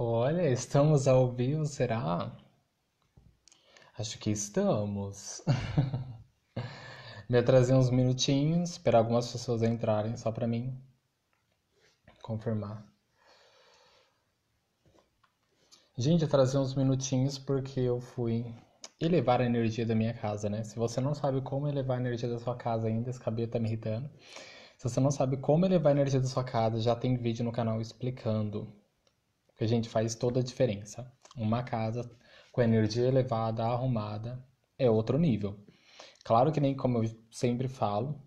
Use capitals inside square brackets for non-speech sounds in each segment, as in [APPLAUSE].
Olha, estamos ao vivo, será? Acho que estamos. [LAUGHS] Me atrasei uns minutinhos, esperar algumas pessoas entrarem só para mim confirmar. Gente, atrasei uns minutinhos porque eu fui elevar a energia da minha casa, né? Se você não sabe como elevar a energia da sua casa ainda, esse cabelo tá me irritando. Se você não sabe como elevar a energia da sua casa, já tem vídeo no canal explicando que a gente faz toda a diferença. Uma casa com energia elevada, arrumada, é outro nível. Claro que nem como eu sempre falo,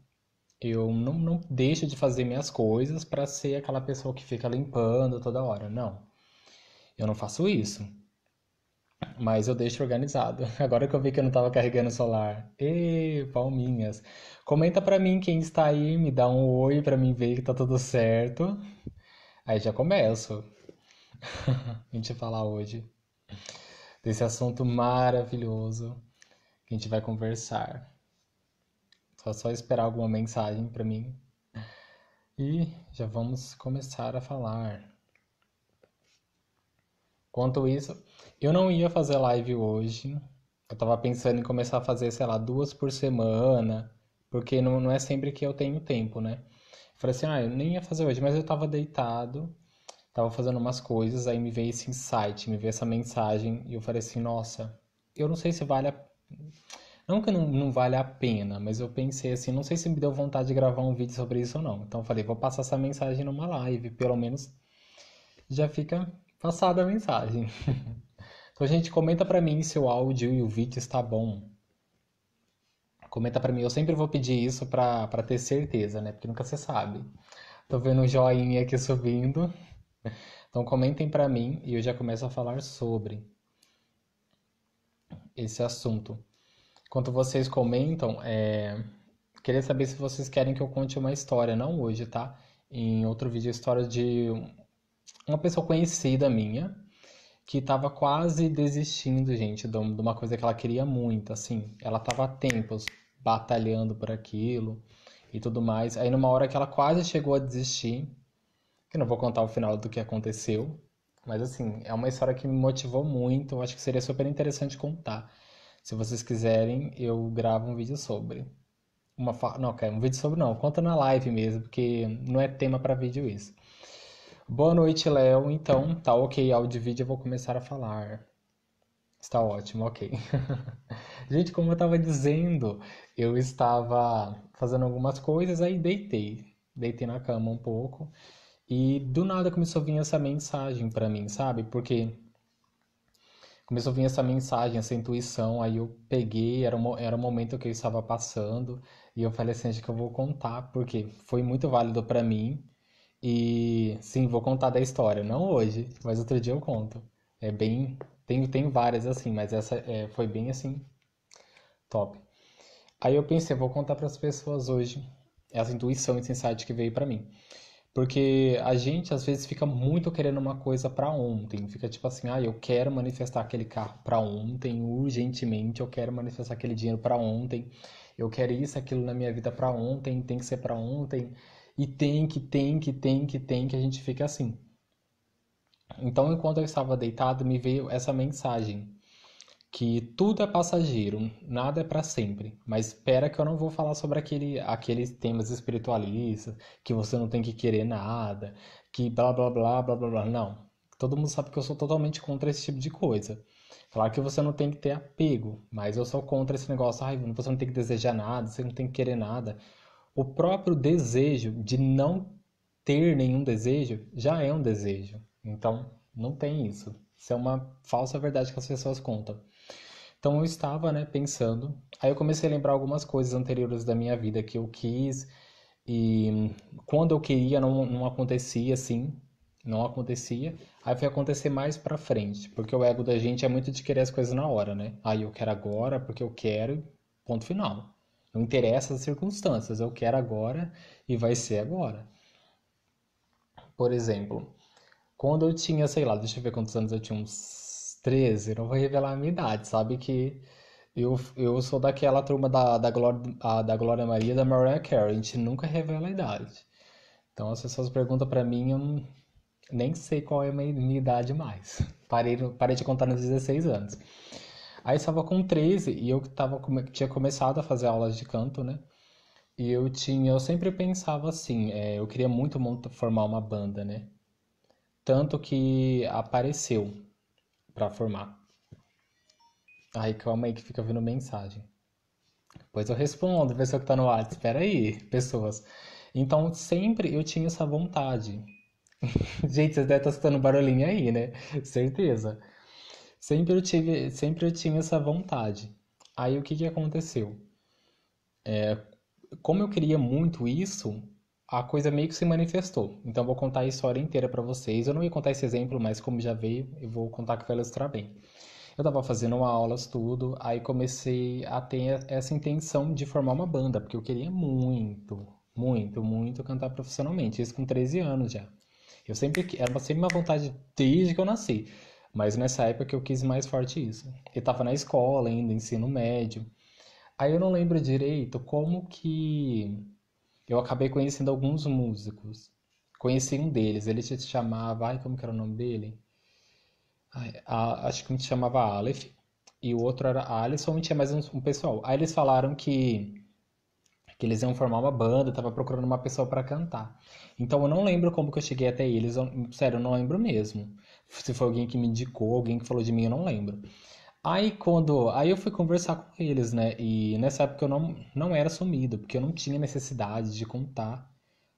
eu não, não deixo de fazer minhas coisas para ser aquela pessoa que fica limpando toda hora. Não. Eu não faço isso. Mas eu deixo organizado. [LAUGHS] Agora que eu vi que eu não estava carregando o celular. Ê, palminhas. Comenta para mim quem está aí, me dá um oi para mim ver que tá tudo certo. Aí já começo. [LAUGHS] a gente falar hoje, desse assunto maravilhoso que a gente vai conversar. Só só esperar alguma mensagem para mim e já vamos começar a falar. Quanto isso, eu não ia fazer live hoje. Eu tava pensando em começar a fazer, sei lá, duas por semana, porque não, não é sempre que eu tenho tempo, né? falei assim, ah, eu nem ia fazer hoje, mas eu tava deitado. Tava fazendo umas coisas, aí me veio esse insight, me veio essa mensagem, e eu falei assim, nossa, eu não sei se vale a... Não que não, não vale a pena, mas eu pensei assim, não sei se me deu vontade de gravar um vídeo sobre isso ou não. Então eu falei, vou passar essa mensagem numa live, pelo menos já fica passada a mensagem. [LAUGHS] então, gente, comenta pra mim se o áudio e o vídeo está bom comenta para mim. Eu sempre vou pedir isso para ter certeza, né? Porque nunca se sabe. Tô vendo o joinha aqui subindo. Então comentem para mim e eu já começo a falar sobre esse assunto. Enquanto vocês comentam, é... queria saber se vocês querem que eu conte uma história, não hoje, tá? Em outro vídeo, história de uma pessoa conhecida minha que estava quase desistindo, gente, de uma coisa que ela queria muito, assim. Ela estava há tempos batalhando por aquilo e tudo mais. Aí numa hora que ela quase chegou a desistir, que não vou contar o final do que aconteceu, mas assim, é uma história que me motivou muito, eu acho que seria super interessante contar. Se vocês quiserem, eu gravo um vídeo sobre. Uma fa... Não, quer um vídeo sobre não, conta na live mesmo, porque não é tema para vídeo isso. Boa noite, Léo. Então, tá ok, áudio e vídeo eu vou começar a falar. Está ótimo, ok. [LAUGHS] Gente, como eu estava dizendo, eu estava fazendo algumas coisas, aí deitei. Deitei na cama um pouco. E do nada começou a vir essa mensagem para mim, sabe? Porque começou a vir essa mensagem, essa intuição, aí eu peguei, era um, era um momento que eu estava passando, e eu falei assim, acho que eu vou contar, porque foi muito válido para mim, e sim, vou contar da história, não hoje, mas outro dia eu conto. É bem, tem, tem várias assim, mas essa é, foi bem assim, top. Aí eu pensei, vou contar para as pessoas hoje essa intuição, esse insight que veio para mim. Porque a gente às vezes fica muito querendo uma coisa para ontem, fica tipo assim, ah, eu quero manifestar aquele carro para ontem, urgentemente, eu quero manifestar aquele dinheiro para ontem, eu quero isso, aquilo na minha vida para ontem, tem que ser para ontem, e tem que, tem que, tem que, tem que, a gente fica assim. Então, enquanto eu estava deitado, me veio essa mensagem que tudo é passageiro, nada é para sempre. Mas espera que eu não vou falar sobre aquele, aqueles temas espiritualistas, que você não tem que querer nada, que blá blá blá blá blá blá. Não. Todo mundo sabe que eu sou totalmente contra esse tipo de coisa. Claro que você não tem que ter apego, mas eu sou contra esse negócio, ai, você não tem que desejar nada, você não tem que querer nada. O próprio desejo de não ter nenhum desejo já é um desejo. Então, não tem isso. Isso é uma falsa verdade que as pessoas contam. Então eu estava, né, pensando. Aí eu comecei a lembrar algumas coisas anteriores da minha vida que eu quis e quando eu queria não, não acontecia assim, não acontecia. Aí foi acontecer mais para frente, porque o ego da gente é muito de querer as coisas na hora, né? Aí ah, eu quero agora porque eu quero, ponto final. Não interessa as circunstâncias, eu quero agora e vai ser agora. Por exemplo, quando eu tinha, sei lá, deixa eu ver quantos anos eu tinha, uns 13, não vou revelar a minha idade, sabe que eu, eu sou daquela turma da, da, Glória, da Glória Maria da Mariah Carey, a gente nunca revela a idade. Então as pessoas perguntam para mim, eu nem sei qual é a minha idade mais. Parei, parei de contar nos 16 anos. Aí estava com 13 e eu tava, tinha começado a fazer aulas de canto, né? E eu tinha, eu sempre pensava assim, é, eu queria muito formar uma banda, né? Tanto que apareceu para formar. Aí calma aí que fica vindo mensagem. Pois eu respondo, pessoa que tá no WhatsApp. Espera aí, pessoas. Então sempre eu tinha essa vontade. [LAUGHS] Gente, vocês devem estar escutando barulhinho aí, né? Certeza. Sempre eu tive, sempre eu tinha essa vontade. Aí o que que aconteceu? É, como eu queria muito isso, a coisa meio que se manifestou. Então eu vou contar a história inteira para vocês. Eu não ia contar esse exemplo, mas como já veio, eu vou contar que vai ilustrar bem. Eu tava fazendo aulas, tudo, aí comecei a ter essa intenção de formar uma banda, porque eu queria muito, muito, muito cantar profissionalmente, isso com 13 anos já. Eu sempre era sempre uma vontade desde que eu nasci, mas nessa época que eu quis mais forte isso. Eu tava na escola ainda, ensino médio. Aí eu não lembro direito como que eu acabei conhecendo alguns músicos. Conheci um deles, ele se chamava. Ai, como que era o nome dele? Ai, a, acho que me se chamava Aleph. E o outro era Alisson e tinha mais um, um pessoal. Aí eles falaram que que eles iam formar uma banda, tava procurando uma pessoa para cantar. Então eu não lembro como que eu cheguei até eles, eu, sério, eu não lembro mesmo. Se foi alguém que me indicou, alguém que falou de mim, eu não lembro. Aí quando, aí eu fui conversar com eles, né? E nessa época eu não, não era sumido, porque eu não tinha necessidade de contar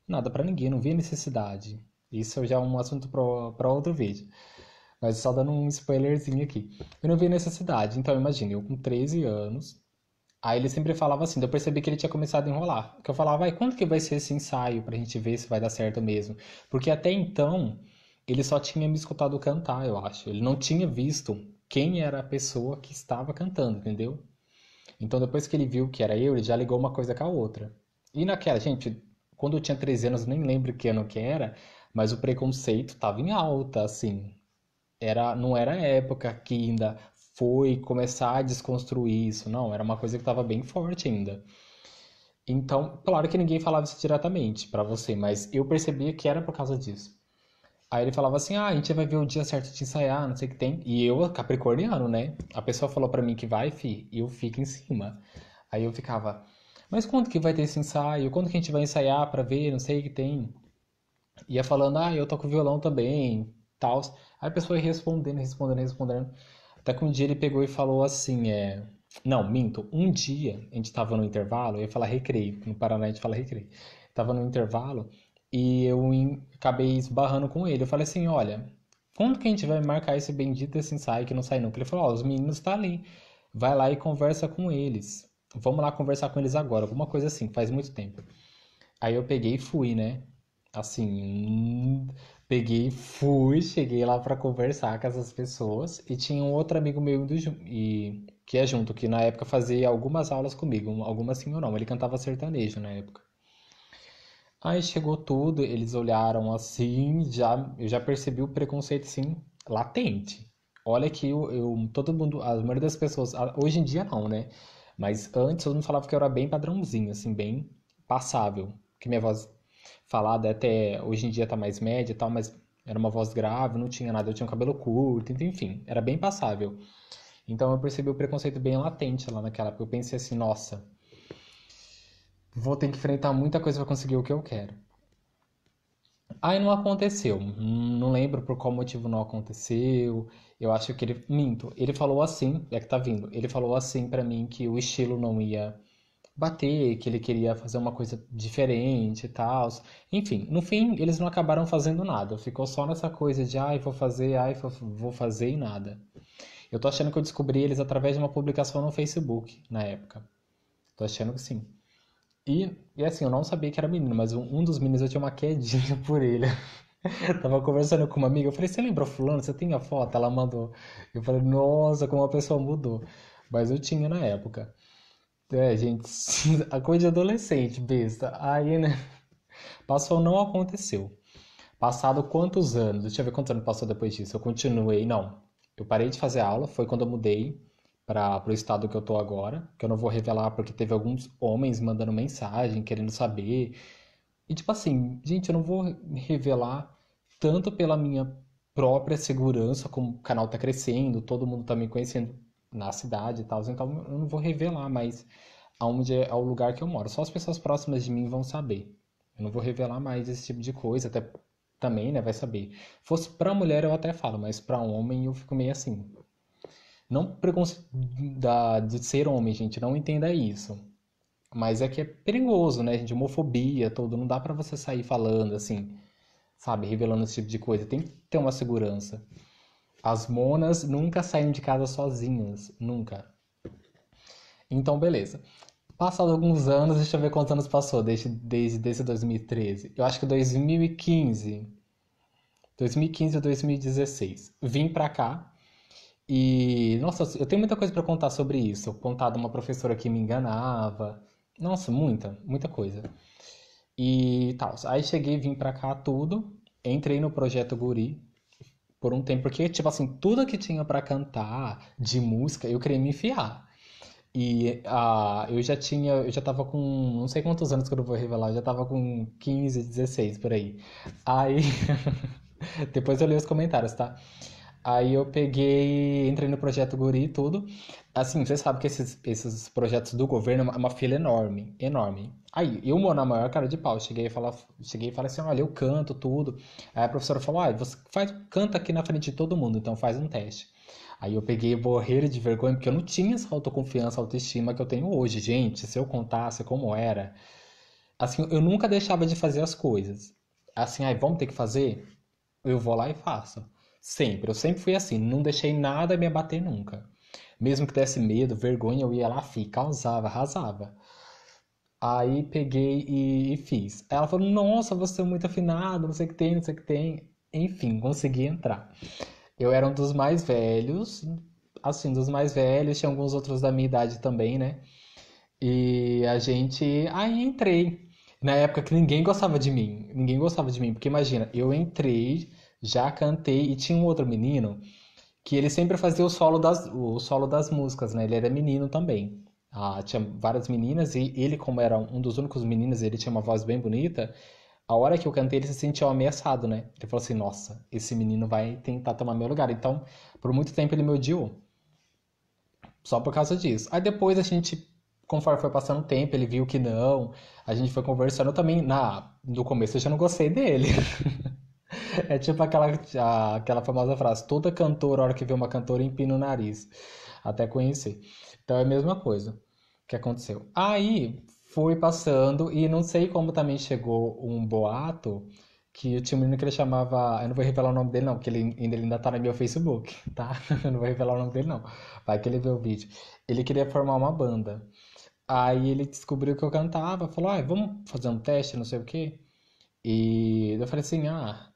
nada para ninguém, não via necessidade. Isso já é um assunto para outro vídeo. Mas só dando um spoilerzinho aqui. Eu não via necessidade, então imagina, eu com 13 anos, aí ele sempre falava assim, eu percebi que ele tinha começado a enrolar. Que eu falava, vai, quando que vai ser esse ensaio pra gente ver se vai dar certo mesmo? Porque até então, ele só tinha me escutado cantar, eu acho. Ele não tinha visto quem era a pessoa que estava cantando, entendeu? Então depois que ele viu que era eu, ele já ligou uma coisa com a outra. E naquela, gente, quando eu tinha 13 anos, nem lembro que ano que era, mas o preconceito estava em alta, assim. Era, não era época que ainda foi começar a desconstruir isso, não, era uma coisa que estava bem forte ainda. Então, claro que ninguém falava isso diretamente para você, mas eu percebia que era por causa disso. Aí ele falava assim: ah, a gente vai ver o dia certo de ensaiar, não sei o que tem. E eu, capricorniano, né? A pessoa falou para mim que vai, fi, e eu fico em cima. Aí eu ficava: mas quando que vai ter esse ensaio? Quando que a gente vai ensaiar para ver, não sei o que tem? Ia falando: ah, eu toco violão também, tal. Aí a pessoa ia respondendo, respondendo, respondendo. Até que um dia ele pegou e falou assim: é. Não, minto. Um dia a gente tava no intervalo, eu ia falar recreio. No Paraná a gente fala recreio. Tava no intervalo. E eu acabei esbarrando com ele. Eu falei assim: olha, quando que a gente vai marcar esse bendito esse ensaio que não sai nunca? Ele falou: ó, oh, os meninos tá ali. Vai lá e conversa com eles. Vamos lá conversar com eles agora. Alguma coisa assim, faz muito tempo. Aí eu peguei e fui, né? Assim, hum, peguei, fui, cheguei lá para conversar com essas pessoas. E tinha um outro amigo meu do, e, que é junto, que na época fazia algumas aulas comigo, algumas sim ou não. Ele cantava sertanejo na época. Aí chegou tudo, eles olharam assim, já eu já percebi o preconceito sim latente. Olha que eu, eu, todo mundo, a maioria das pessoas, hoje em dia não, né? Mas antes eu não falava que eu era bem padrãozinho, assim, bem passável, que minha voz falada até hoje em dia tá mais média e tal, mas era uma voz grave, não tinha nada, eu tinha um cabelo curto, então, enfim, era bem passável. Então eu percebi o preconceito bem latente lá naquela, porque eu pensei assim, nossa, vou ter que enfrentar muita coisa para conseguir o que eu quero. Aí não aconteceu. Não lembro por qual motivo não aconteceu. Eu acho que ele. Minto. Ele falou assim, é que tá vindo. Ele falou assim para mim que o estilo não ia bater, que ele queria fazer uma coisa diferente e tal. Enfim, no fim, eles não acabaram fazendo nada. Ficou só nessa coisa de, ai, vou fazer, ai, vou fazer e nada. Eu tô achando que eu descobri eles através de uma publicação no Facebook na época. Tô achando que sim. E, e assim, eu não sabia que era menino, mas um, um dos meninos eu tinha uma quedinha [LAUGHS] por ele. Tava conversando com uma amiga, eu falei, você lembra fulano? Você tem a foto? Ela mandou. Eu falei, nossa, como a pessoa mudou. Mas eu tinha na época. É, gente, [LAUGHS] a coisa de adolescente, besta. Aí, né? Passou, não aconteceu. Passado quantos anos? Deixa eu ver quantos anos passou depois disso. Eu continuei, não. Eu parei de fazer aula, foi quando eu mudei para o estado que eu tô agora, que eu não vou revelar porque teve alguns homens mandando mensagem, querendo saber. E tipo assim, gente, eu não vou revelar tanto pela minha própria segurança, como o canal tá crescendo, todo mundo tá me conhecendo na cidade e tal, então eu não vou revelar mais aonde é, o lugar que eu moro. Só as pessoas próximas de mim vão saber. Eu não vou revelar mais esse tipo de coisa, até também, né, vai saber. Fosse para mulher eu até falo, mas para homem eu fico meio assim, não preconceito da, de ser homem, gente, não entenda isso. Mas é que é perigoso, né, gente? Homofobia, todo. Não dá para você sair falando assim, sabe? Revelando esse tipo de coisa. Tem que ter uma segurança. As monas nunca saíram de casa sozinhas. Nunca. Então, beleza. Passados alguns anos, deixa eu ver quantos anos passou desde, desde, desde 2013. Eu acho que 2015. 2015 ou 2016. Vim pra cá, e, nossa, eu tenho muita coisa para contar sobre isso. contar de uma professora que me enganava. Nossa, muita, muita coisa. E tal. Aí cheguei, vim pra cá tudo. Entrei no projeto Guri por um tempo, porque, tipo assim, tudo que tinha para cantar de música, eu queria me enfiar. E uh, eu já tinha, eu já tava com, não sei quantos anos que eu não vou revelar, eu já tava com 15, 16 por aí. Aí, [LAUGHS] depois eu li os comentários, tá? Aí eu peguei, entrei no projeto Guri e tudo. Assim, você sabe que esses, esses projetos do governo é uma é fila enorme, enorme. Aí, eu moro na maior cara de pau. Cheguei e falar, cheguei e falei assim: olha, eu canto tudo. Aí a professora falou: ah, você faz, canta aqui na frente de todo mundo, então faz um teste. Aí eu peguei borreira de vergonha, porque eu não tinha essa autoconfiança, autoestima que eu tenho hoje. Gente, se eu contasse como era. Assim, eu nunca deixava de fazer as coisas. Assim, aí, vamos ter que fazer? Eu vou lá e faço. Sempre, eu sempre fui assim, não deixei nada me abater nunca. Mesmo que desse medo, vergonha, eu ia lá, fi, causava, arrasava. Aí peguei e, e fiz. Ela falou: Nossa, você é muito afinado, não sei o que tem, não sei o que tem. Enfim, consegui entrar. Eu era um dos mais velhos, assim, dos mais velhos, tinha alguns outros da minha idade também, né? E a gente. Aí entrei. Na época que ninguém gostava de mim. Ninguém gostava de mim, porque imagina, eu entrei já cantei e tinha um outro menino que ele sempre fazia o solo das, o solo das músicas, né? Ele era menino também. Ah, tinha várias meninas e ele, como era um dos únicos meninos, ele tinha uma voz bem bonita. A hora que eu cantei, ele se sentiu ameaçado, né? Ele falou assim: Nossa, esse menino vai tentar tomar meu lugar. Então, por muito tempo, ele me odiou. Só por causa disso. Aí depois a gente, conforme foi passando o tempo, ele viu que não. A gente foi conversando também. Na, no começo eu já não gostei dele. [LAUGHS] [LAUGHS] É tipo aquela, a, aquela famosa frase: toda cantora, a hora que vê uma cantora, empina o nariz, até conhecer. Então é a mesma coisa que aconteceu. Aí fui passando, e não sei como também chegou um boato que eu tinha um menino que ele chamava. Eu não vou revelar o nome dele, não, porque ele, ele ainda tá no meu Facebook, [LAUGHS] tá? Eu não vou revelar o nome dele, não. Vai que ele vê o vídeo. Ele queria formar uma banda. Aí ele descobriu que eu cantava, falou: ah, vamos fazer um teste, não sei o quê. E eu falei assim: ah,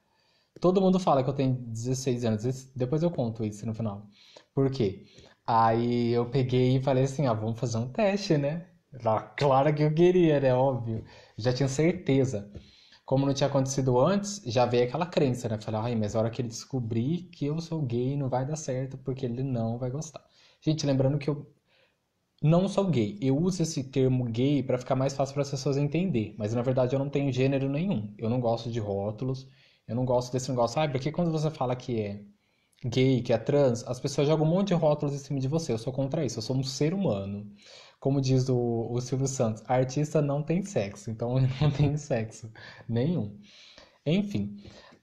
Todo mundo fala que eu tenho 16 anos, depois eu conto isso no final. Por quê? Aí eu peguei e falei assim, ah, vamos fazer um teste, né? claro que eu queria, né? Óbvio. Já tinha certeza. Como não tinha acontecido antes, já veio aquela crença, né? Falei, ai, mas a hora que ele descobrir que eu sou gay, não vai dar certo, porque ele não vai gostar. Gente, lembrando que eu não sou gay. Eu uso esse termo gay para ficar mais fácil para as pessoas entender, mas na verdade eu não tenho gênero nenhum. Eu não gosto de rótulos. Eu não gosto desse negócio. Sabe, porque quando você fala que é gay, que é trans, as pessoas jogam um monte de rótulos em cima de você. Eu sou contra isso, eu sou um ser humano. Como diz o, o Silvio Santos, artista não tem sexo, então ele [LAUGHS] não tem sexo nenhum. Enfim.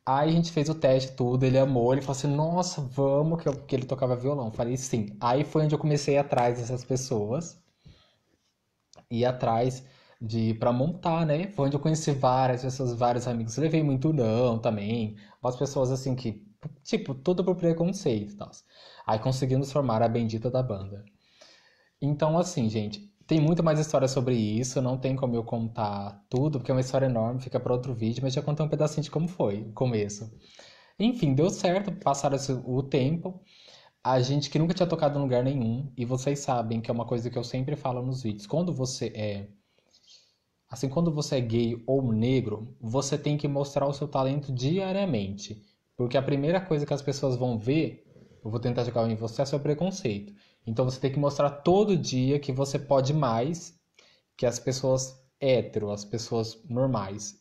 Aí a gente fez o teste, tudo, ele amou, ele falou assim, nossa, vamos, que, eu, que ele tocava violão. Eu falei, sim. Aí foi onde eu comecei atrás dessas pessoas. E atrás de para montar, né? Foi onde eu conheci várias pessoas, vários amigos. Levei muito não também, umas pessoas assim que tipo tudo por preconceito, e tal. Aí conseguimos formar a bendita da banda. Então assim, gente, tem muita mais história sobre isso, não tem como eu contar tudo, porque é uma história enorme, fica para outro vídeo, mas já contei um pedacinho de como foi o começo. Enfim, deu certo, passaram o tempo. A gente que nunca tinha tocado em lugar nenhum, e vocês sabem que é uma coisa que eu sempre falo nos vídeos. Quando você é Assim, quando você é gay ou negro, você tem que mostrar o seu talento diariamente. Porque a primeira coisa que as pessoas vão ver, eu vou tentar jogar em você, é seu preconceito. Então você tem que mostrar todo dia que você pode mais que as pessoas hétero, as pessoas normais.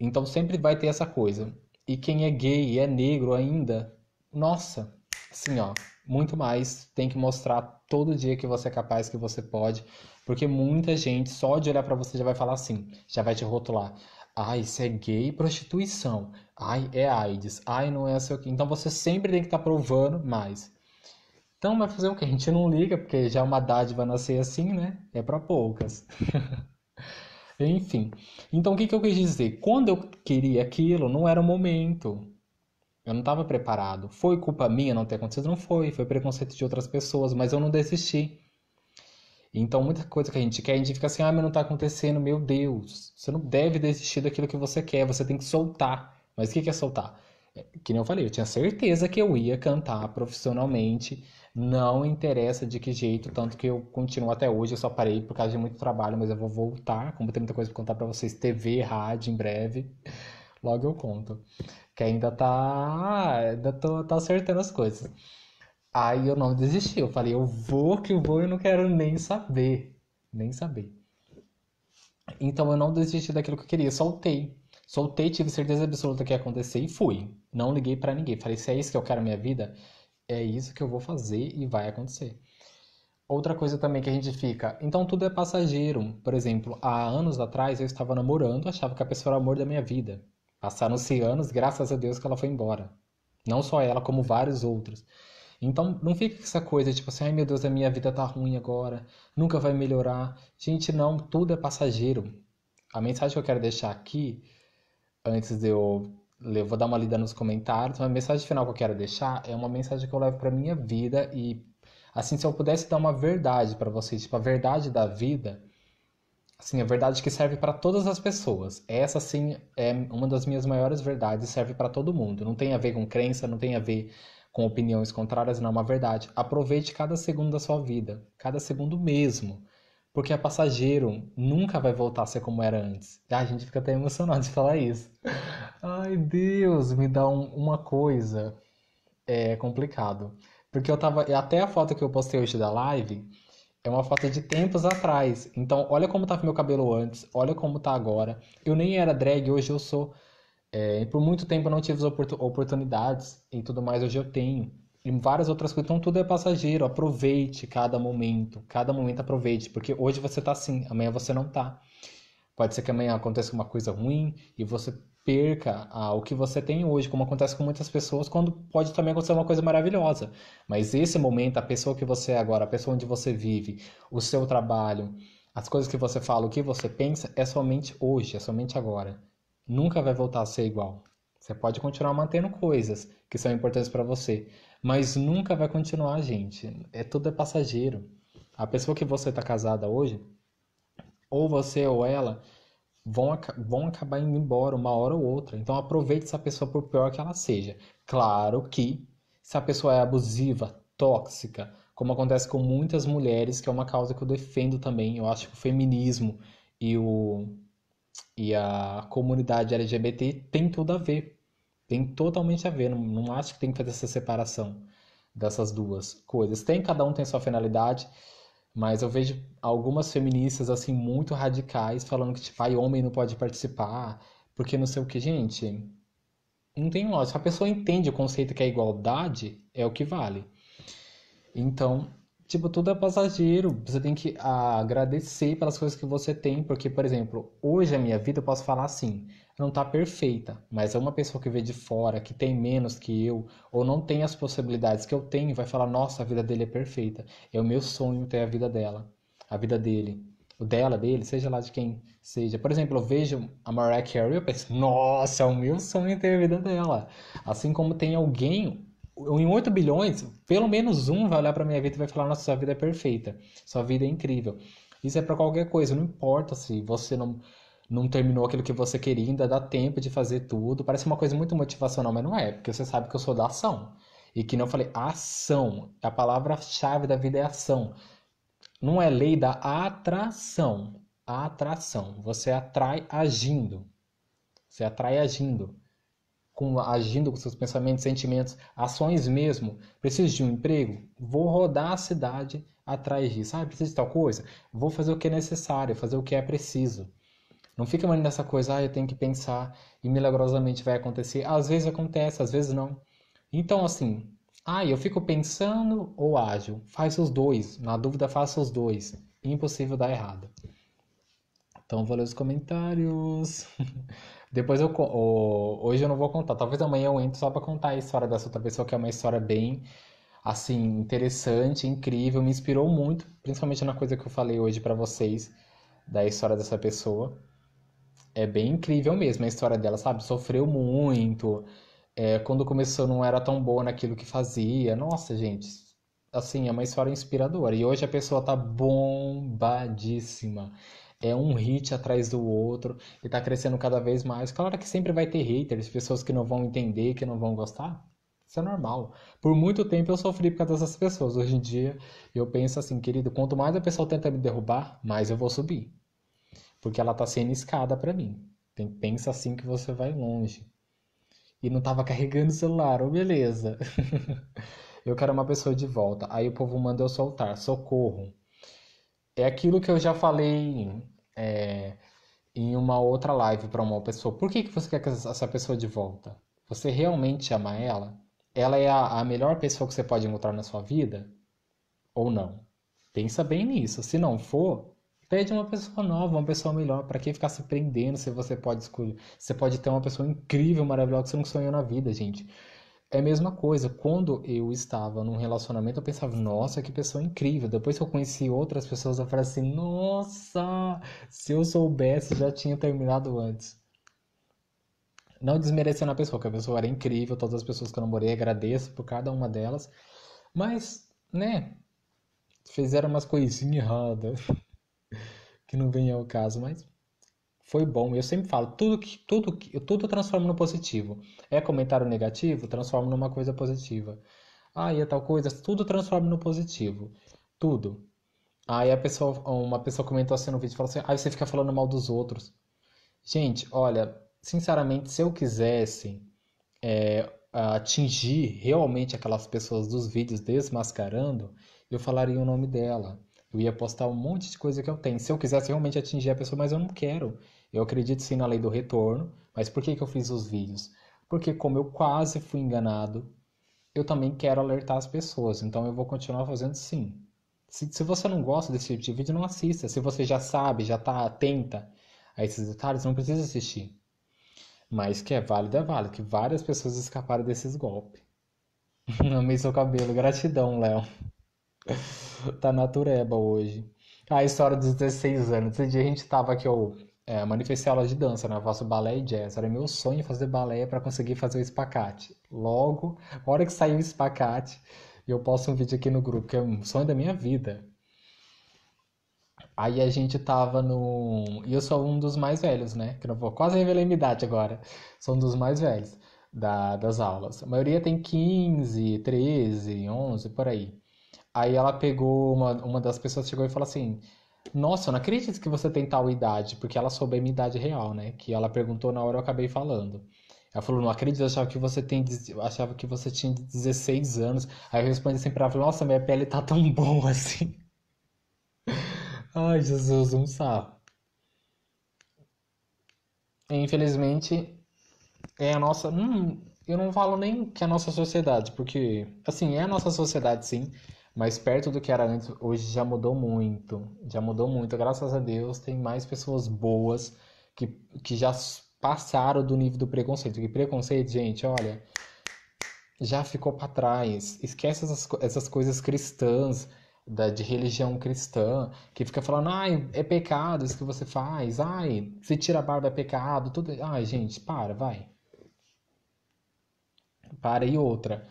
Então sempre vai ter essa coisa. E quem é gay, e é negro ainda, nossa, assim ó, muito mais. Tem que mostrar todo dia que você é capaz, que você pode. Porque muita gente, só de olhar para você, já vai falar assim, já vai te rotular. Ai, isso é gay, prostituição. Ai, é AIDS. Ai, não é assim, o quê. Então você sempre tem que estar tá provando mais. Então vai fazer o que? A gente não liga, porque já é uma dádiva nascer assim, né? É para poucas. [LAUGHS] Enfim. Então o que, que eu quis dizer? Quando eu queria aquilo, não era o momento. Eu não estava preparado. Foi culpa minha não ter acontecido? Não foi. Foi preconceito de outras pessoas, mas eu não desisti. Então, muita coisa que a gente quer, a gente fica assim, ah, mas não está acontecendo, meu Deus. Você não deve desistir daquilo que você quer, você tem que soltar. Mas o que é soltar? É, que nem eu falei, eu tinha certeza que eu ia cantar profissionalmente, não interessa de que jeito, tanto que eu continuo até hoje, eu só parei por causa de muito trabalho, mas eu vou voltar, como tem muita coisa para contar para vocês, TV, rádio, em breve, logo eu conto. Que ainda tá, ainda tô, tá acertando as coisas. Aí eu não desisti, eu falei, eu vou que eu vou e não quero nem saber, nem saber. Então eu não desisti daquilo que eu queria, soltei. Soltei, tive certeza absoluta que ia acontecer e fui. Não liguei para ninguém. Falei, se é isso que eu quero na minha vida, é isso que eu vou fazer e vai acontecer. Outra coisa também que a gente fica, então tudo é passageiro. Por exemplo, há anos atrás eu estava namorando, achava que a pessoa era o amor da minha vida. Passaram-se anos, graças a Deus que ela foi embora. Não só ela, como vários outros. Então não fica com essa coisa tipo assim, ai meu Deus, a minha vida tá ruim agora, nunca vai melhorar. Gente, não, tudo é passageiro. A mensagem que eu quero deixar aqui, antes de eu eu vou dar uma lida nos comentários, mas a mensagem final que eu quero deixar é uma mensagem que eu levo para minha vida e assim se eu pudesse dar uma verdade para vocês, tipo a verdade da vida, assim, a verdade que serve para todas as pessoas. Essa sim é uma das minhas maiores verdades, serve para todo mundo. Não tem a ver com crença, não tem a ver com opiniões contrárias não é uma verdade. Aproveite cada segundo da sua vida, cada segundo mesmo, porque é passageiro, nunca vai voltar a ser como era antes. A gente fica até emocionado de falar isso. Ai, Deus, me dá um, uma coisa. É complicado. Porque eu tava. Até a foto que eu postei hoje da live é uma foto de tempos atrás. Então, olha como tava tá meu cabelo antes, olha como tá agora. Eu nem era drag, hoje eu sou. É, por muito tempo eu não tive as oportunidades e tudo mais, hoje eu tenho. E várias outras coisas. Então tudo é passageiro. Aproveite cada momento. Cada momento aproveite. Porque hoje você tá assim, amanhã você não tá. Pode ser que amanhã aconteça uma coisa ruim e você perca ah, o que você tem hoje, como acontece com muitas pessoas, quando pode também acontecer uma coisa maravilhosa. Mas esse momento, a pessoa que você é agora, a pessoa onde você vive, o seu trabalho, as coisas que você fala, o que você pensa, é somente hoje, é somente agora nunca vai voltar a ser igual. Você pode continuar mantendo coisas que são importantes para você, mas nunca vai continuar, gente. É tudo é passageiro. A pessoa que você está casada hoje, ou você ou ela, vão, vão acabar indo embora uma hora ou outra. Então aproveite essa pessoa por pior que ela seja. Claro que se a pessoa é abusiva, tóxica, como acontece com muitas mulheres, que é uma causa que eu defendo também. Eu acho que o feminismo e o e a comunidade LGBT tem tudo a ver. Tem totalmente a ver. Não, não acho que tem que fazer essa separação dessas duas coisas. Tem, cada um tem sua finalidade, mas eu vejo algumas feministas assim muito radicais falando que tipo, ai, homem não pode participar, porque não sei o que, gente. Não tem lógica. A pessoa entende o conceito que é igualdade, é o que vale. Então, tipo, tudo é passageiro. Você tem que agradecer pelas coisas que você tem, porque, por exemplo, hoje a minha vida eu posso falar assim, não tá perfeita, mas é uma pessoa que vê de fora, que tem menos que eu, ou não tem as possibilidades que eu tenho, vai falar, nossa, a vida dele é perfeita. É o meu sonho ter a vida dela, a vida dele. O dela, dele, seja lá de quem seja. Por exemplo, eu vejo a Mariah Carey, eu penso, nossa, é o meu sonho ter a vida dela. Assim como tem alguém em 8 bilhões, pelo menos um vai olhar para minha vida e vai falar: Nossa, sua vida é perfeita, sua vida é incrível. Isso é para qualquer coisa, não importa se você não, não terminou aquilo que você queria, ainda dá tempo de fazer tudo. Parece uma coisa muito motivacional, mas não é, porque você sabe que eu sou da ação. E que não falei ação, a palavra-chave da vida é ação. Não é lei da atração. atração. Você atrai agindo. Você atrai agindo com, agindo com seus pensamentos, sentimentos, ações mesmo. Preciso de um emprego? Vou rodar a cidade atrás disso. Ah, preciso de tal coisa? Vou fazer o que é necessário, fazer o que é preciso. Não fica mais nessa coisa, ah, eu tenho que pensar e milagrosamente vai acontecer. Às vezes acontece, às vezes não. Então, assim, ah, eu fico pensando ou ágil? Faz os dois. Na dúvida, faça os dois. Impossível dar errado. Então, vou ler os comentários. [LAUGHS] Depois eu. O, hoje eu não vou contar. Talvez amanhã eu entre só pra contar a história dessa outra pessoa, que é uma história bem, assim, interessante, incrível. Me inspirou muito, principalmente na coisa que eu falei hoje para vocês, da história dessa pessoa. É bem incrível mesmo a história dela, sabe? Sofreu muito. É, quando começou não era tão boa naquilo que fazia. Nossa, gente, assim, é uma história inspiradora. E hoje a pessoa tá bombadíssima é um hit atrás do outro e tá crescendo cada vez mais. Claro que sempre vai ter haters, pessoas que não vão entender, que não vão gostar. Isso é normal. Por muito tempo eu sofri por causa dessas pessoas. Hoje em dia eu penso assim, querido, quanto mais a pessoa tenta me derrubar, mais eu vou subir. Porque ela tá sendo escada para mim. Pensa assim que você vai longe. E não tava carregando o celular, oh, beleza. [LAUGHS] eu quero uma pessoa de volta. Aí o povo manda eu soltar, socorro é aquilo que eu já falei é, em uma outra live para uma pessoa. Por que, que você quer essa pessoa de volta? Você realmente ama ela? Ela é a, a melhor pessoa que você pode encontrar na sua vida? Ou não? Pensa bem nisso. Se não for, pede uma pessoa nova, uma pessoa melhor. Para que ficar se prendendo se você pode escolher? Você pode ter uma pessoa incrível, maravilhosa que você não sonhou na vida, gente. É a mesma coisa, quando eu estava num relacionamento, eu pensava, nossa, que pessoa incrível. Depois que eu conheci outras pessoas, eu falei assim, nossa, se eu soubesse, já tinha terminado antes. Não desmerecendo a pessoa, que a pessoa era incrível, todas as pessoas que eu namorei, agradeço por cada uma delas. Mas, né, fizeram umas coisinhas erradas, [LAUGHS] que não vem ao caso, mas foi bom. Eu sempre falo, tudo que tudo que tudo eu transformo no positivo. É comentário negativo, transformo numa coisa positiva. Ah, e a é tal coisa, tudo transformo no positivo. Tudo. Aí a pessoa, uma pessoa comentou assim no vídeo, falou assim: "Aí ah, você fica falando mal dos outros". Gente, olha, sinceramente, se eu quisesse é, atingir realmente aquelas pessoas dos vídeos desmascarando, eu falaria o nome dela. Eu ia postar um monte de coisa que eu tenho. Se eu quisesse realmente atingir a pessoa, mas eu não quero. Eu acredito sim na lei do retorno, mas por que, que eu fiz os vídeos? Porque como eu quase fui enganado, eu também quero alertar as pessoas, então eu vou continuar fazendo sim. Se, se você não gosta desse tipo de vídeo, não assista. Se você já sabe, já está atenta a esses detalhes, não precisa assistir. Mas que é válido, é válido, que várias pessoas escaparam desses golpes. [LAUGHS] Amei seu cabelo, gratidão, Léo. [LAUGHS] tá natureba hoje. A ah, história dos 16 anos. Esse dia a gente tava aqui, ó é, manifestei aula de dança, né? Eu faço balé e jazz. Era meu sonho fazer balé para conseguir fazer o espacate. Logo, hora que saiu o espacate, eu posto um vídeo aqui no grupo, que é um sonho da minha vida. Aí a gente tava no. E eu sou um dos mais velhos, né? Que não vou quase revelar minha idade agora. Sou um dos mais velhos da, das aulas. A maioria tem 15, 13, 11, por aí. Aí ela pegou, uma, uma das pessoas chegou e falou assim: nossa, eu não acredito que você tem tal idade, porque ela soube a minha idade real, né? Que ela perguntou na hora eu acabei falando. Ela falou, não acredito, eu achava que você tem, achava que você tinha 16 anos. Aí eu respondi assim pra ela, nossa, minha pele tá tão [LAUGHS] boa assim. Ai, Jesus, um sarro. Infelizmente, é a nossa. Hum, eu não falo nem que é a nossa sociedade, porque, assim, é a nossa sociedade sim, mas perto do que era antes, hoje já mudou muito. Já mudou muito. Graças a Deus, tem mais pessoas boas que, que já passaram do nível do preconceito. Que preconceito, gente, olha, já ficou para trás. Esquece essas, essas coisas cristãs, da, de religião cristã, que fica falando, ai, é pecado isso que você faz, ai, se tira a barba é pecado, tudo. Ai, gente, para, vai. Para e outra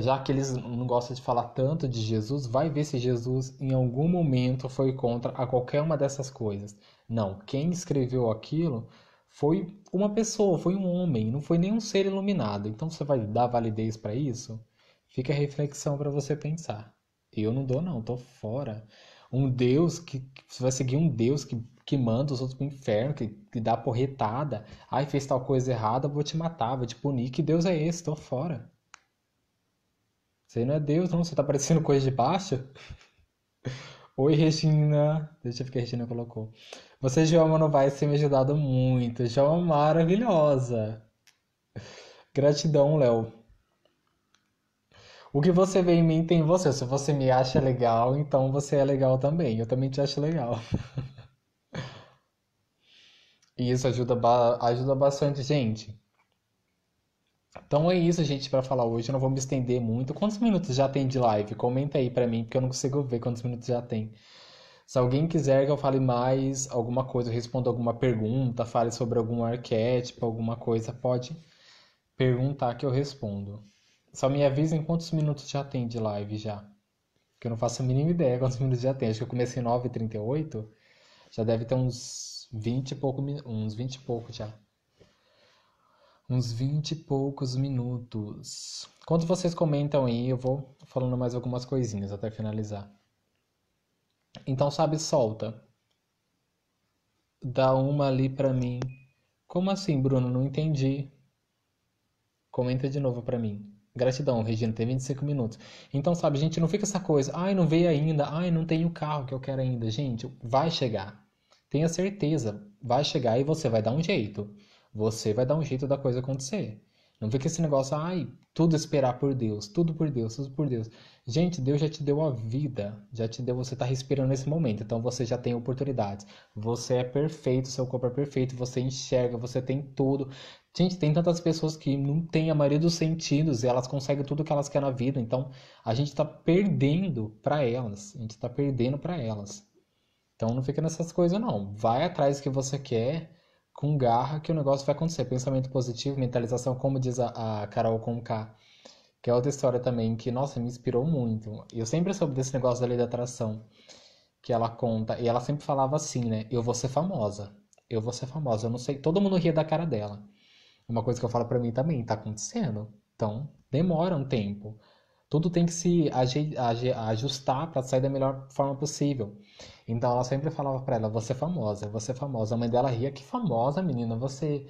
já que eles não gostam de falar tanto de Jesus, vai ver se Jesus em algum momento foi contra a qualquer uma dessas coisas. Não, quem escreveu aquilo foi uma pessoa, foi um homem, não foi nenhum ser iluminado. Então você vai dar validez para isso? Fica a reflexão para você pensar. Eu não dou não, tô fora. Um Deus que você vai seguir um Deus que, que manda os outros pro inferno, que, que dá porretada, ai fez tal coisa errada, vou te matar, vou te punir. Que Deus é esse? Tô fora. Você não é Deus, não, você tá parecendo coisa de baixo. Oi, Regina. Deixa eu ver o que a Regina colocou. Você, Joelma vai ser me ajudado muito. Joelma é maravilhosa. Gratidão, Léo. O que você vê em mim tem em você. Se você me acha legal, então você é legal também. Eu também te acho legal. [LAUGHS] E isso ajuda, ajuda bastante, gente. Então é isso, gente, para falar hoje. Eu não vou me estender muito. Quantos minutos já tem de live? Comenta aí para mim, porque eu não consigo ver quantos minutos já tem. Se alguém quiser que eu fale mais alguma coisa, responda alguma pergunta, fale sobre algum arquétipo, alguma coisa, pode perguntar que eu respondo. Só me avisem quantos minutos já tem de live já. Porque eu não faço a mínima ideia [LAUGHS] quantos minutos já tem. Acho que eu comecei 9h38, já deve ter uns 20 e pouco, uns 20 e pouco já uns vinte e poucos minutos. Enquanto vocês comentam aí, eu vou falando mais algumas coisinhas até finalizar. Então, sabe, solta. Dá uma ali para mim. Como assim, Bruno? Não entendi. Comenta de novo para mim. Gratidão, Regina, tem 25 minutos. Então, sabe, gente, não fica essa coisa. Ai, não veio ainda. Ai, não tenho o carro que eu quero ainda. Gente, vai chegar. Tenha certeza, vai chegar e você vai dar um jeito. Você vai dar um jeito da coisa acontecer. Não fica esse negócio, ai, tudo esperar por Deus, tudo por Deus, tudo por Deus. Gente, Deus já te deu a vida, já te deu, você está respirando nesse momento, então você já tem oportunidades. Você é perfeito, seu corpo é perfeito, você enxerga, você tem tudo. Gente, tem tantas pessoas que não têm a maioria dos sentidos e elas conseguem tudo que elas querem na vida, então a gente está perdendo para elas, a gente está perdendo para elas. Então não fica nessas coisas não, vai atrás do que você quer, com garra que o negócio vai acontecer. Pensamento positivo, mentalização, como diz a, a Carol Conká, que é outra história também que, nossa, me inspirou muito. Eu sempre soube desse negócio da lei da atração que ela conta, e ela sempre falava assim, né? Eu vou ser famosa. Eu vou ser famosa. Eu não sei, todo mundo ria da cara dela. Uma coisa que eu falo para mim também, tá acontecendo. Então, demora um tempo. Tudo tem que se ajustar para sair da melhor forma possível. Então ela sempre falava para ela: "Você é famosa, você é famosa". A mãe dela ria: "Que famosa, menina? Você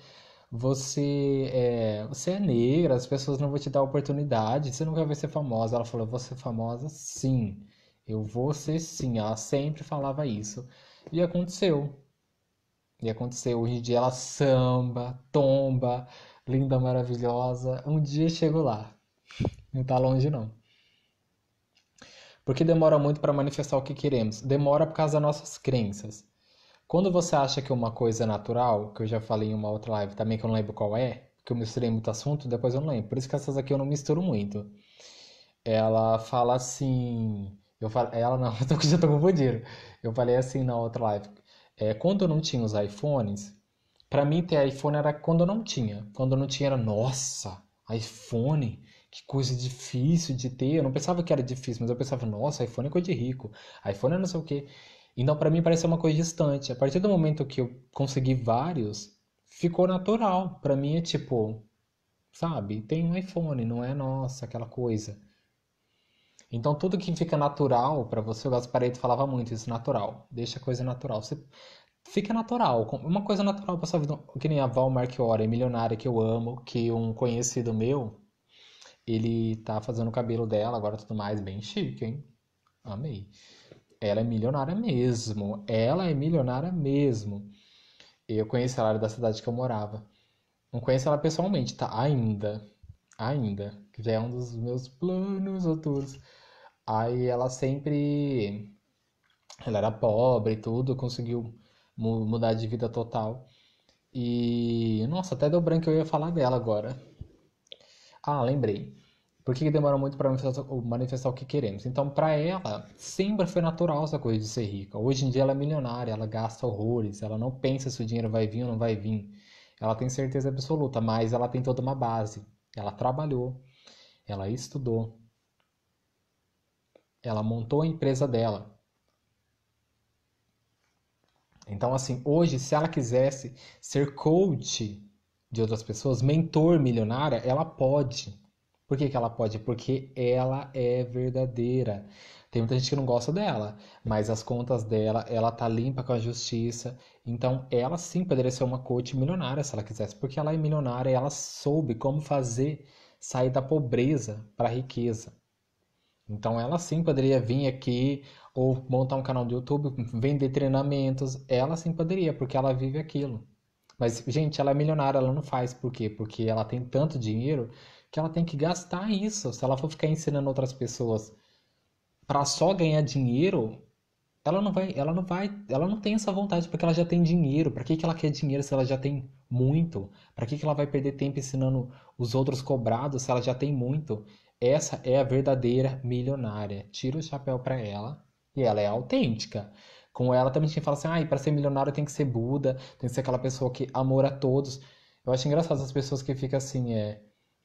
você é, você é negra, as pessoas não vão te dar oportunidade, você nunca vai ser famosa". Ela falou: "Você é famosa? Sim. Eu vou ser sim". Ela sempre falava isso. E aconteceu. E aconteceu. Hoje em dia ela samba, tomba, linda, maravilhosa. Um dia chego lá. Não tá longe não. Porque demora muito para manifestar o que queremos. Demora por causa das nossas crenças. Quando você acha que uma coisa é natural, que eu já falei em uma outra live também que eu não lembro qual é, que eu misturei muito assunto, depois eu não lembro. Por isso que essas aqui eu não misturo muito. Ela fala assim, eu falo, ela não, [LAUGHS] eu já tô confundindo. Eu falei assim na outra live. É, quando eu não tinha os iPhones, para mim ter iPhone era quando eu não tinha. Quando eu não tinha era, nossa, iPhone que coisa difícil de ter. Eu não pensava que era difícil, mas eu pensava, nossa, iPhone é coisa de rico, iPhone é não sei o quê. Então, para mim, parece uma coisa distante. A partir do momento que eu consegui vários, ficou natural. Para mim, é tipo, sabe, tem um iPhone, não é nossa, aquela coisa. Então, tudo que fica natural para você, o Gasparito falava muito isso, natural. Deixa a coisa natural. Você fica natural. Uma coisa natural pra sua vida. Que nem a Val Marchiora, milionária que eu amo, que um conhecido meu ele tá fazendo o cabelo dela agora tudo mais, bem chique, hein? Amei. Ela é milionária mesmo. Ela é milionária mesmo. Eu conheci ela da cidade que eu morava. Não conheço ela pessoalmente, tá? Ainda. Ainda. Que já é um dos meus planos futuros. Aí ela sempre. Ela era pobre e tudo, conseguiu mudar de vida total. E. Nossa, até deu branco eu ia falar dela agora. Ah, lembrei. Por que, demora muito para manifestar, manifestar, o que queremos? Então, para ela, sempre foi natural essa coisa de ser rica. Hoje em dia ela é milionária, ela gasta horrores, ela não pensa se o dinheiro vai vir ou não vai vir. Ela tem certeza absoluta, mas ela tem toda uma base. Ela trabalhou, ela estudou, ela montou a empresa dela. Então, assim, hoje, se ela quisesse ser coach de outras pessoas, mentor milionária, ela pode. Por que, que ela pode? Porque ela é verdadeira. Tem muita gente que não gosta dela, mas as contas dela, ela tá limpa com a justiça. Então, ela sim poderia ser uma coach milionária se ela quisesse, porque ela é milionária e ela soube como fazer sair da pobreza para a riqueza. Então, ela sim poderia vir aqui ou montar um canal do YouTube, vender treinamentos. Ela sim poderia, porque ela vive aquilo. Mas, gente, ela é milionária, ela não faz. Por quê? Porque ela tem tanto dinheiro que ela tem que gastar isso. Se ela for ficar ensinando outras pessoas para só ganhar dinheiro, ela não vai, ela não vai, ela não tem essa vontade porque ela já tem dinheiro. Para que que ela quer dinheiro se ela já tem muito? Para que que ela vai perder tempo ensinando os outros cobrados se ela já tem muito? Essa é a verdadeira milionária. Tira o chapéu para ela e ela é autêntica com ela também tinha falado assim, ah, para ser milionário tem que ser Buda, tem que ser aquela pessoa que amor a todos. Eu acho engraçado as pessoas que ficam assim, é,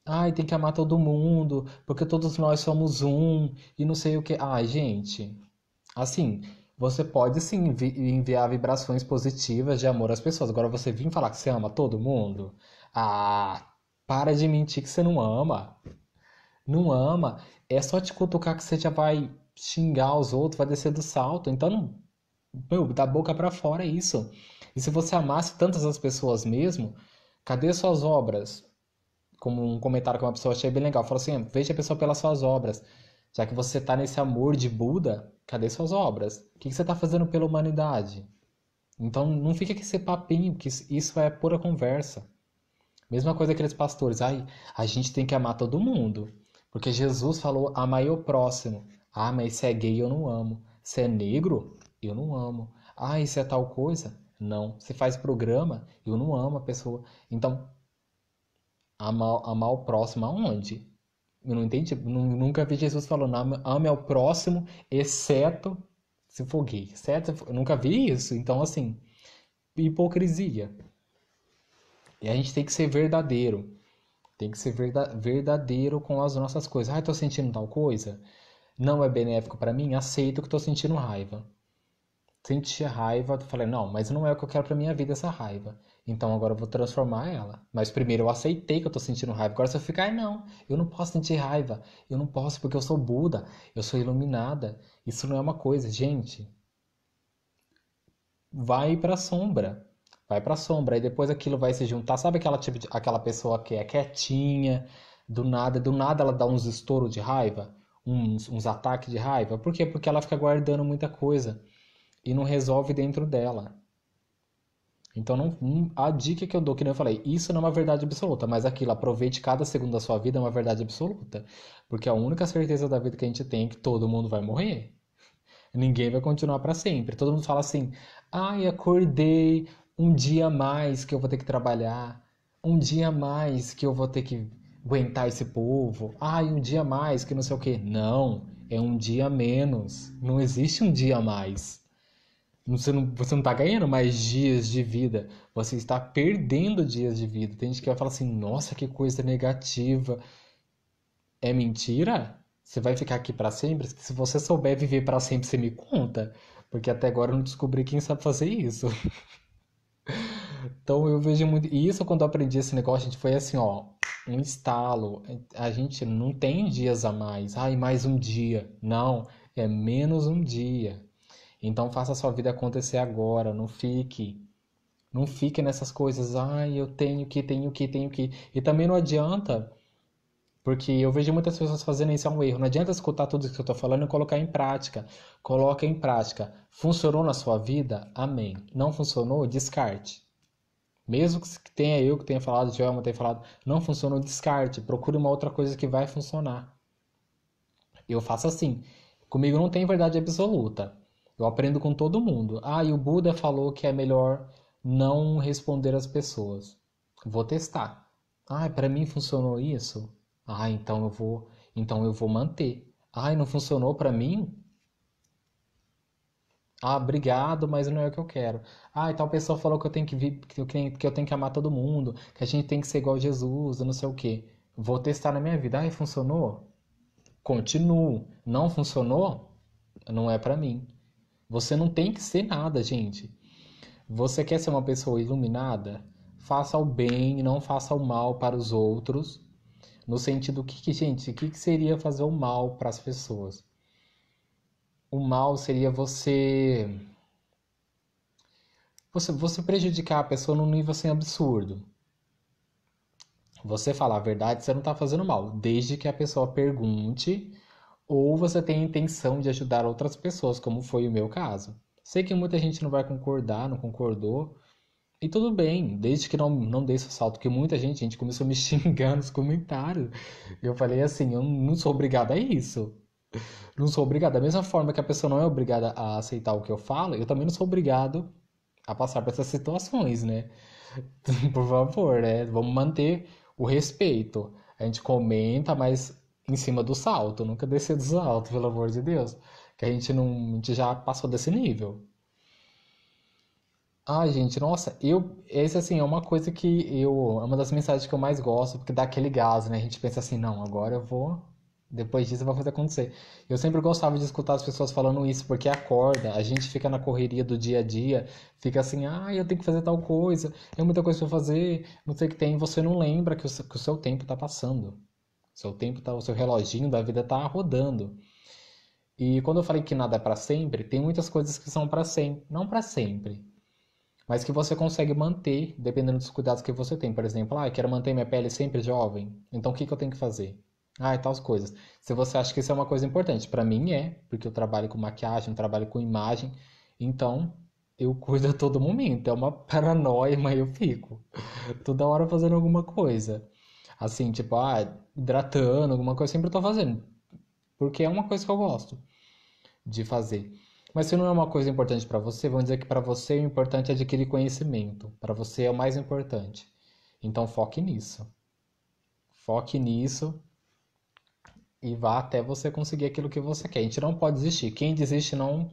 ai, tem que amar todo mundo, porque todos nós somos um e não sei o que. Ai, gente, assim, você pode sim envi enviar vibrações positivas de amor às pessoas. Agora você vir falar que você ama todo mundo, ah, para de mentir que você não ama. Não ama, é só te cutucar que você já vai xingar os outros, vai descer do salto. Então não meu, da boca para fora é isso. E se você amasse tantas as pessoas mesmo, cadê suas obras? Como um comentário que uma pessoa achei bem legal, falou assim: veja a pessoa pelas suas obras. Já que você está nesse amor de Buda, cadê suas obras? O que, que você está fazendo pela humanidade? Então não fica com esse papinho, que isso é pura conversa. Mesma coisa aqueles pastores, ai, a gente tem que amar todo mundo. Porque Jesus falou, amai o próximo. Ah, mas se é gay eu não amo. Se é negro, eu não amo. Ah, isso é tal coisa? Não. Você faz programa? Eu não amo a pessoa. Então, amar, amar o próximo aonde? Eu não entendi. Nunca vi Jesus falando, ame ao próximo, exceto se for gay. Exceto, eu nunca vi isso. Então, assim, hipocrisia. E a gente tem que ser verdadeiro. Tem que ser verdadeiro com as nossas coisas. Ah, tô sentindo tal coisa? Não é benéfico para mim? Aceito que tô sentindo raiva senti raiva, falei, não, mas não é o que eu quero pra minha vida essa raiva. Então agora eu vou transformar ela. Mas primeiro eu aceitei que eu tô sentindo raiva. Agora se eu ficar, ah, não, eu não posso sentir raiva. Eu não posso porque eu sou Buda, eu sou iluminada. Isso não é uma coisa, gente. Vai pra sombra. Vai pra sombra e depois aquilo vai se juntar. Sabe aquela tipo de, aquela pessoa que é quietinha, do nada, do nada ela dá uns estouros de raiva, uns, uns ataques de raiva? Por quê? Porque ela fica guardando muita coisa e não resolve dentro dela. Então, não, a dica que eu dou, que nem eu falei, isso não é uma verdade absoluta, mas aquilo, aproveite cada segundo da sua vida, é uma verdade absoluta. Porque a única certeza da vida que a gente tem é que todo mundo vai morrer. Ninguém vai continuar para sempre. Todo mundo fala assim: ai, acordei um dia a mais que eu vou ter que trabalhar, um dia a mais que eu vou ter que aguentar esse povo, ai, um dia a mais que não sei o quê. Não, é um dia a menos. Não existe um dia a mais você não, você não tá ganhando mais dias de vida, você está perdendo dias de vida. Tem gente que vai falar assim, nossa, que coisa negativa. É mentira? Você vai ficar aqui para sempre? Se você souber viver para sempre, você me conta. Porque até agora eu não descobri quem sabe fazer isso. [LAUGHS] então eu vejo muito. E isso quando eu aprendi esse negócio, a gente, foi assim, ó, um estalo. A gente não tem dias a mais. Ai, mais um dia. Não, é menos um dia então faça a sua vida acontecer agora, não fique não fique nessas coisas, ai, ah, eu tenho que, tenho que, tenho que. E também não adianta, porque eu vejo muitas pessoas fazendo isso, é um erro. Não adianta escutar tudo isso que eu estou falando e colocar em prática. Coloca em prática. Funcionou na sua vida? Amém. Não funcionou? Descarte. Mesmo que tenha eu que tenha falado, Joelma tenha falado, não funcionou, descarte. Procure uma outra coisa que vai funcionar. Eu faço assim. Comigo não tem verdade absoluta. Eu aprendo com todo mundo. Ah, e o Buda falou que é melhor não responder às pessoas. Vou testar. Ah, para mim funcionou isso? Ah, então eu vou, então eu vou manter. Ah, não funcionou para mim? Ah, obrigado, mas não é o que eu quero. Ah, e tal pessoa falou que eu tenho que vir, que eu, tenho que amar todo mundo, que a gente tem que ser igual a Jesus, não sei o quê. Vou testar na minha vida. Ah, funcionou? Continuo. Não funcionou? Não é para mim. Você não tem que ser nada, gente. Você quer ser uma pessoa iluminada? Faça o bem, não faça o mal para os outros. No sentido que, que gente, o que, que seria fazer o mal para as pessoas? O mal seria você você, você prejudicar a pessoa num nível assim absurdo. Você falar a verdade, você não está fazendo mal, desde que a pessoa pergunte ou você tem a intenção de ajudar outras pessoas, como foi o meu caso. Sei que muita gente não vai concordar, não concordou, e tudo bem, desde que não, não dei esse salto, que muita gente, gente começou a me [LAUGHS] xingar nos comentários. Eu falei assim, eu não sou obrigado a isso. Não sou obrigado. Da mesma forma que a pessoa não é obrigada a aceitar o que eu falo, eu também não sou obrigado a passar por essas situações, né? [LAUGHS] Por favor, né? Vamos manter o respeito. A gente comenta, mas em cima do salto, nunca descer do salto, pelo amor de Deus. Que a gente não. A gente já passou desse nível. Ai, gente, nossa, eu. Esse assim é uma coisa que eu. É uma das mensagens que eu mais gosto, porque dá aquele gás, né? A gente pensa assim, não, agora eu vou. Depois disso vai fazer acontecer. Eu sempre gostava de escutar as pessoas falando isso, porque acorda, a gente fica na correria do dia a dia, fica assim, ah, eu tenho que fazer tal coisa, tem muita coisa pra fazer, não sei o que tem, você não lembra que o, seu, que o seu tempo tá passando. Seu tempo tá, o seu reloginho da vida tá rodando. E quando eu falei que nada é para sempre, tem muitas coisas que são para sempre, não para sempre, mas que você consegue manter dependendo dos cuidados que você tem. Por exemplo, ah, eu quero manter minha pele sempre jovem, então o que, que eu tenho que fazer? Ah, e tal coisas. Se você acha que isso é uma coisa importante, para mim é, porque eu trabalho com maquiagem, trabalho com imagem, então eu cuido a todo momento. É uma [LAUGHS] paranoia, mas eu fico toda hora fazendo alguma coisa. Assim, tipo, ah, hidratando, alguma coisa, sempre estou tô fazendo. Porque é uma coisa que eu gosto de fazer. Mas se não é uma coisa importante para você, vamos dizer que para você o importante é adquirir conhecimento. Para você é o mais importante. Então foque nisso. Foque nisso e vá até você conseguir aquilo que você quer. A gente não pode desistir. Quem desiste não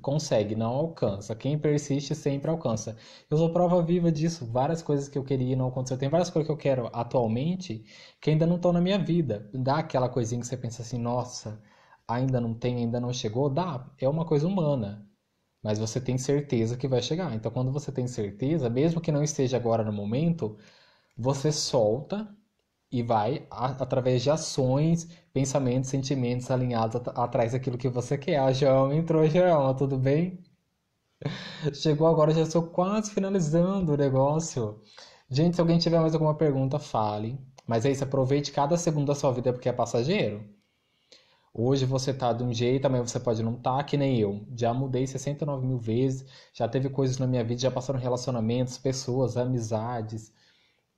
consegue, não alcança. Quem persiste sempre alcança. Eu sou prova viva disso. Várias coisas que eu queria e não aconteceu. Tem várias coisas que eu quero atualmente que ainda não estão na minha vida. Dá aquela coisinha que você pensa assim, nossa, ainda não tem, ainda não chegou. Dá, é uma coisa humana. Mas você tem certeza que vai chegar. Então, quando você tem certeza, mesmo que não esteja agora no momento, você solta e vai a, através de ações, pensamentos, sentimentos alinhados at atrás daquilo que você quer. Ah, João entrou, João, tudo bem? [LAUGHS] Chegou agora, já estou quase finalizando o negócio. Gente, se alguém tiver mais alguma pergunta, fale. Mas é isso, aproveite cada segundo da sua vida porque é passageiro. Hoje você tá de um jeito, amanhã você pode não estar, tá, que nem eu. Já mudei 69 mil vezes, já teve coisas na minha vida, já passaram relacionamentos, pessoas, amizades,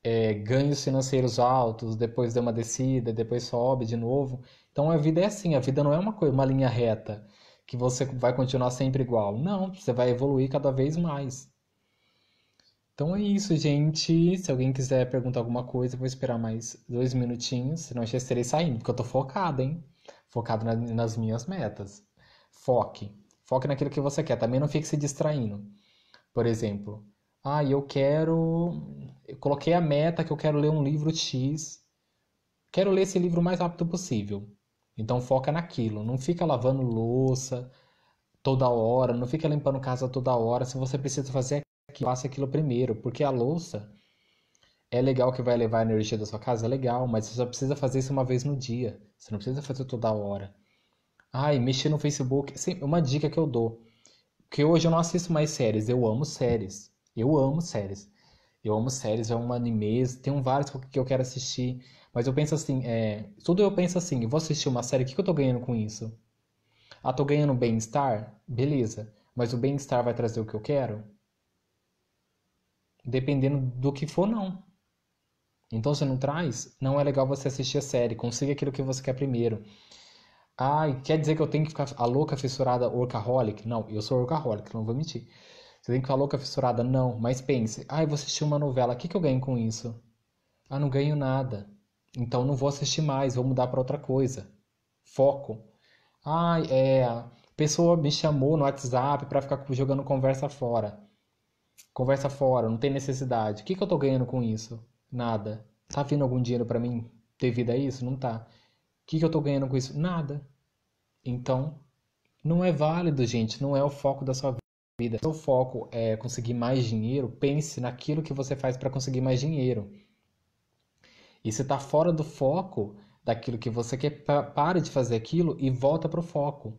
é, ganhos financeiros altos, depois deu uma descida, depois sobe de novo. Então a vida é assim, a vida não é uma coisa, uma linha reta que você vai continuar sempre igual. Não, você vai evoluir cada vez mais. Então é isso, gente. Se alguém quiser perguntar alguma coisa, eu vou esperar mais dois minutinhos, senão já estarei saindo, porque eu tô focado, hein? Focado na, nas minhas metas. Foque. Foque naquilo que você quer. Também não fique se distraindo. Por exemplo, ah, eu quero. Eu coloquei a meta que eu quero ler um livro X. Quero ler esse livro o mais rápido possível. Então foca naquilo. Não fica lavando louça toda hora, não fica limpando casa toda hora. Se você precisa fazer aquilo, faça aquilo primeiro. Porque a louça é legal que vai levar a energia da sua casa, é legal, mas você só precisa fazer isso uma vez no dia. Você não precisa fazer toda hora. Ai, mexer no Facebook. Sim, uma dica que eu dou. Porque hoje eu não assisto mais séries, eu amo séries. Eu amo séries. Eu amo séries, eu amo animes, tem vários que eu quero assistir. Mas eu penso assim, é, tudo eu penso assim, eu vou assistir uma série, o que, que eu tô ganhando com isso? Ah, tô ganhando bem-estar? Beleza. Mas o bem-estar vai trazer o que eu quero? Dependendo do que for, não. Então, se não traz, não é legal você assistir a série. Consiga aquilo que você quer primeiro. Ai, quer dizer que eu tenho que ficar a louca fissurada workaholic? Não, eu sou workaholic, não vou mentir. Você tem que falar louca fissurada? Não, mas pense. Ai, eu vou assistir uma novela, o que, que eu ganho com isso? Ah, não ganho nada. Então não vou assistir mais, vou mudar para outra coisa. Foco. Ai, ah, é. Pessoa me chamou no WhatsApp para ficar jogando conversa fora. Conversa fora, não tem necessidade. O que, que eu tô ganhando com isso? Nada. Tá vindo algum dinheiro para mim devido a isso? Não tá. O que, que eu tô ganhando com isso? Nada. Então, não é válido, gente. Não é o foco da sua vida vida, seu foco é conseguir mais dinheiro, pense naquilo que você faz para conseguir mais dinheiro. E se está fora do foco daquilo que você quer, pare de fazer aquilo e volta para o foco.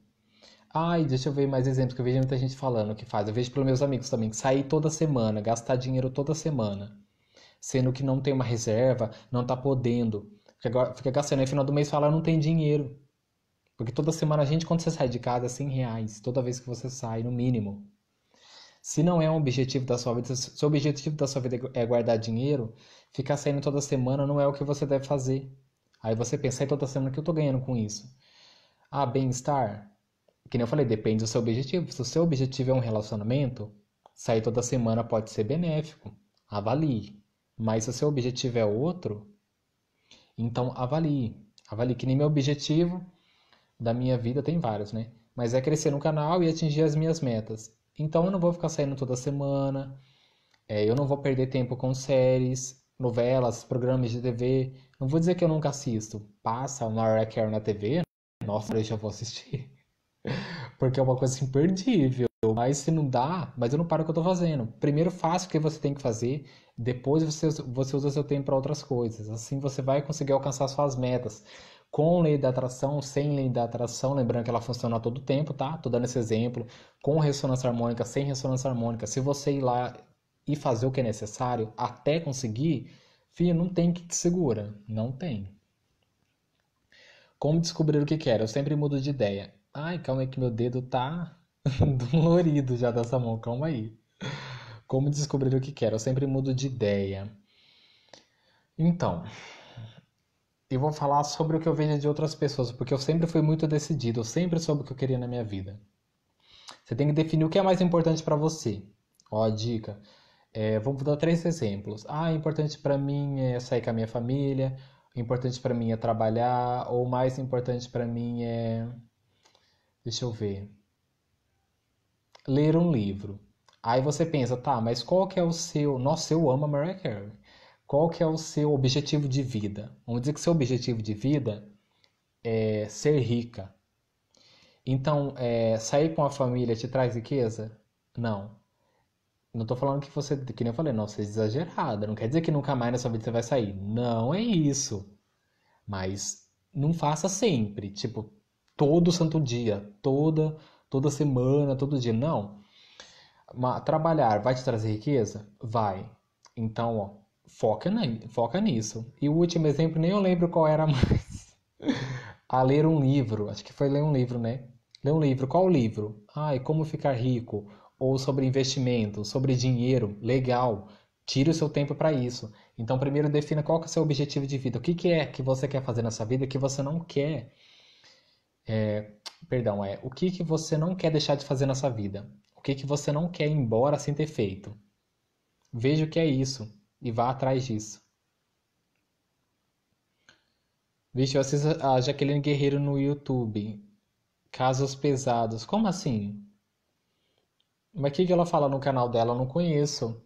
Ai, deixa eu ver mais exemplos que eu vejo muita gente falando que faz. Eu vejo pelos meus amigos também que sair toda semana, gastar dinheiro toda semana, sendo que não tem uma reserva, não está podendo. Fica, fica gastando. Aí, no final do mês, fala: não tem dinheiro. Porque toda semana a gente, quando você sai de casa, é 100 reais. Toda vez que você sai, no mínimo. Se não é um objetivo da sua vida, se o objetivo da sua vida é, é guardar dinheiro, ficar saindo toda semana não é o que você deve fazer. Aí você pensa, aí toda semana que eu tô ganhando com isso? Ah, bem-estar? Que nem eu falei, depende do seu objetivo. Se o seu objetivo é um relacionamento, sair toda semana pode ser benéfico. Avalie. Mas se o seu objetivo é outro, então avalie. Avalie que nem meu objetivo da minha vida tem vários, né? Mas é crescer no canal e atingir as minhas metas. Então eu não vou ficar saindo toda semana, é, eu não vou perder tempo com séries, novelas, programas de TV. Não vou dizer que eu nunca assisto. Passa uma hora Carey na TV, nossa, eu já vou assistir. [LAUGHS] Porque é uma coisa imperdível. Mas se não dá, mas eu não paro o que eu tô fazendo. Primeiro faço o que você tem que fazer, depois você, você usa seu tempo para outras coisas. Assim você vai conseguir alcançar suas metas com lei da atração, sem lei da atração, lembrando que ela funciona a todo tempo, tá? Tô dando esse exemplo, com ressonância harmônica, sem ressonância harmônica. Se você ir lá e fazer o que é necessário até conseguir, filho, não tem que te segura, não tem. Como descobrir o que quer? Eu sempre mudo de ideia. Ai, calma aí que meu dedo tá [LAUGHS] dolorido já dessa mão, calma aí. Como descobrir o que quer? Eu sempre mudo de ideia. Então, e vou falar sobre o que eu vejo de outras pessoas, porque eu sempre fui muito decidido, eu sempre soube o que eu queria na minha vida. Você tem que definir o que é mais importante para você. Ó, a dica. É, vou dar três exemplos. Ah, importante para mim é sair com a minha família, importante para mim é trabalhar, ou mais importante para mim é. Deixa eu ver. Ler um livro. Aí você pensa, tá, mas qual que é o seu. Nossa, eu amo a Mariah Carey qual que é o seu objetivo de vida. Vamos dizer que seu objetivo de vida é ser rica. Então, é, sair com a família te traz riqueza? Não. Não estou falando que você, que nem eu falei, não, você é exagerada. Não quer dizer que nunca mais na sua vida você vai sair. Não é isso. Mas não faça sempre, tipo, todo santo dia, toda toda semana, todo dia. Não. Mas, trabalhar vai te trazer riqueza? Vai. Então, ó, foca, foca nisso. E o último exemplo, nem eu lembro qual era [LAUGHS] mais. a ah, ler um livro, acho que foi ler um livro, né? Ler um livro, qual livro? Ai, como ficar rico, ou sobre investimento, sobre dinheiro, legal. Tire o seu tempo para isso. Então, primeiro defina qual que é o seu objetivo de vida. O que, que é que você quer fazer nessa vida que você não quer? É, perdão, é o que, que você não quer deixar de fazer nessa vida? O que, que você não quer ir embora sem ter feito? Veja o que é isso e vá atrás disso. Vixe, eu assisto a Jaqueline Guerreiro no YouTube. Casos pesados. Como assim? Mas o que, que ela fala no canal dela? Eu não conheço.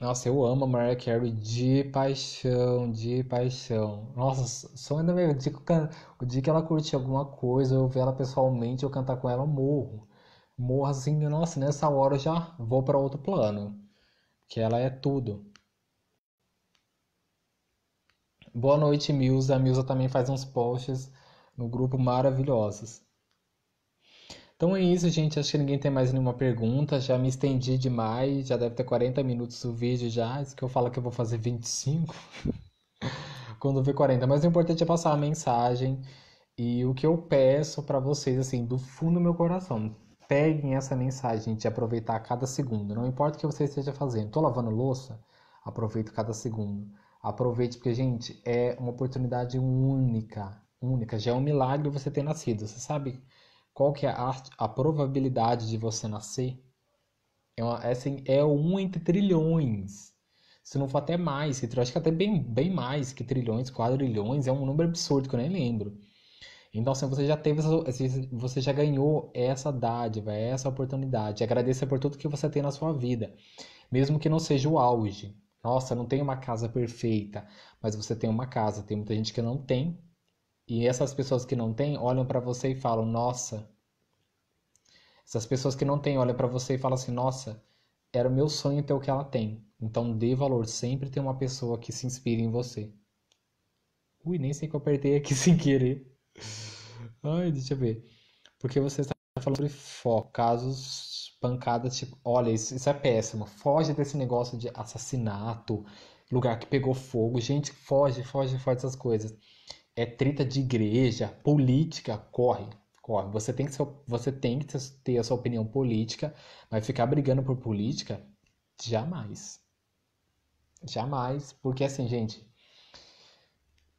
Nossa, eu amo a Mariah Carey de paixão, de paixão. Nossa, sonho ainda mesmo, o dia, que o dia que ela curtir alguma coisa, eu ver ela pessoalmente, eu cantar com ela, eu morro morra assim, nossa, nessa hora eu já vou para outro plano, que ela é tudo. Boa noite, Milza. A Milza também faz uns posts no grupo maravilhosos. Então é isso, gente. Acho que ninguém tem mais nenhuma pergunta. Já me estendi demais. Já deve ter 40 minutos o vídeo já. Isso que eu falo que eu vou fazer 25. [LAUGHS] Quando ver 40. Mas o importante é passar a mensagem e o que eu peço para vocês, assim, do fundo do meu coração peguem essa mensagem de aproveitar cada segundo. Não importa o que você esteja fazendo. Estou lavando louça? Aproveito cada segundo. Aproveite, porque, gente, é uma oportunidade única. Única. Já é um milagre você ter nascido. Você sabe qual que é a, a probabilidade de você nascer? É, uma, é, assim, é um entre trilhões. Se não for até mais, eu acho que até bem, bem mais que trilhões, quadrilhões, é um número absurdo que eu nem lembro. Então, assim, você já teve, você já ganhou essa dádiva, essa oportunidade. Agradeça por tudo que você tem na sua vida, mesmo que não seja o auge. Nossa, não tem uma casa perfeita, mas você tem uma casa. Tem muita gente que não tem, e essas pessoas que não têm olham para você e falam: Nossa. Essas pessoas que não têm olham para você e falam assim: Nossa, era o meu sonho ter o que ela tem. Então dê valor, sempre tem uma pessoa que se inspire em você. Ui, nem sei que eu apertei aqui [LAUGHS] sem querer. Ai, deixa eu ver. Porque você está falando sobre foco, casos, pancadas, tipo, olha, isso, isso é péssimo. Foge desse negócio de assassinato, lugar que pegou fogo, gente, foge, foge, foge dessas coisas. É treta de igreja, política, corre, corre. Você tem que, ser, você tem que ter a sua opinião política, mas ficar brigando por política, jamais. Jamais, porque assim, gente,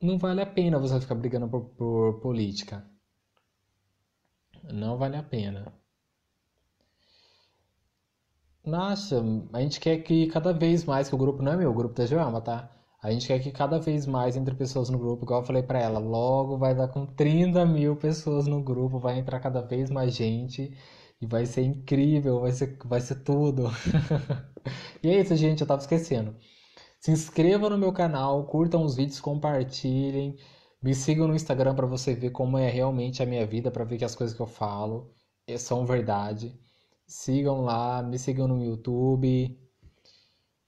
não vale a pena você ficar brigando por, por política. Não vale a pena. Nossa, a gente quer que cada vez mais, que o grupo não é meu, o grupo da Joama, tá? A gente quer que cada vez mais entre pessoas no grupo, igual eu falei para ela, logo vai dar com 30 mil pessoas no grupo, vai entrar cada vez mais gente e vai ser incrível, vai ser, vai ser tudo. [LAUGHS] e é isso, gente, eu tava esquecendo. Se inscreva no meu canal, curtam os vídeos, compartilhem. Me sigam no Instagram para você ver como é realmente a minha vida, para ver que as coisas que eu falo eh, são verdade. Sigam lá, me sigam no YouTube.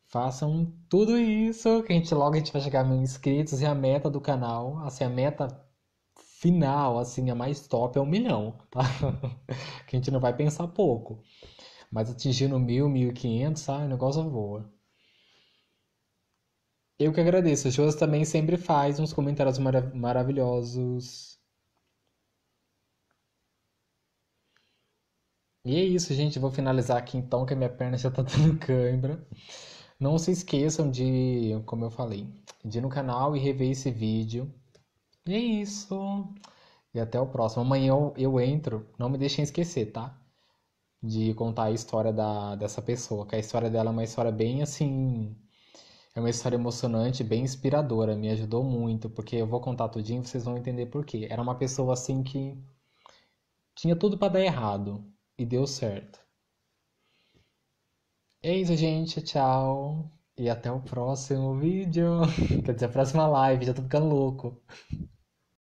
Façam tudo isso, que a gente logo a gente vai chegar a mil inscritos e a meta do canal, assim, a meta final, assim, a mais top é um milhão, tá? [LAUGHS] que a gente não vai pensar pouco. Mas atingindo mil, mil e quinhentos, sabe? O negócio voa. É eu que agradeço. O Josi também sempre faz uns comentários maravilhosos. E é isso, gente. Vou finalizar aqui então, que a minha perna já tá [LAUGHS] dando cãibra. Não se esqueçam de, como eu falei, de ir no canal e rever esse vídeo. E é isso. E até o próximo. Amanhã eu, eu entro. Não me deixem esquecer, tá? De contar a história da, dessa pessoa. Que a história dela é uma história bem assim é uma história emocionante, bem inspiradora, me ajudou muito, porque eu vou contar tudinho e vocês vão entender por quê. Era uma pessoa assim que tinha tudo para dar errado e deu certo. É isso, gente. Tchau. E até o próximo vídeo. [LAUGHS] Quer dizer, a próxima live. Já tô ficando louco.